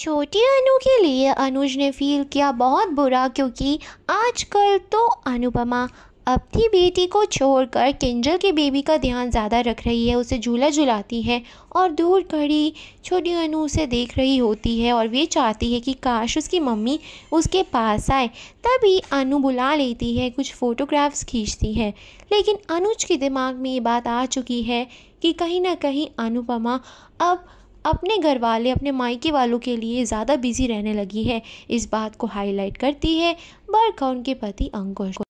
छोटी अनु के लिए अनुज ने फील किया बहुत बुरा क्योंकि आजकल तो अनुपमा अपनी बेटी को छोड़कर किंजल के बेबी का ध्यान ज़्यादा रख रही है उसे झूला झुलाती है और दूर खड़ी छोटी अनु उसे देख रही होती है और वे चाहती है कि काश उसकी मम्मी उसके पास आए तभी अनु बुला लेती है कुछ फ़ोटोग्राफ्स खींचती है लेकिन अनुज के दिमाग में ये बात आ चुकी है कि कहीं ना कहीं अनुपमा अब अपने घर वाले अपने मायके वालों के लिए ज़्यादा बिजी रहने लगी है इस बात को हाईलाइट करती है बरखा उनके पति अंकुश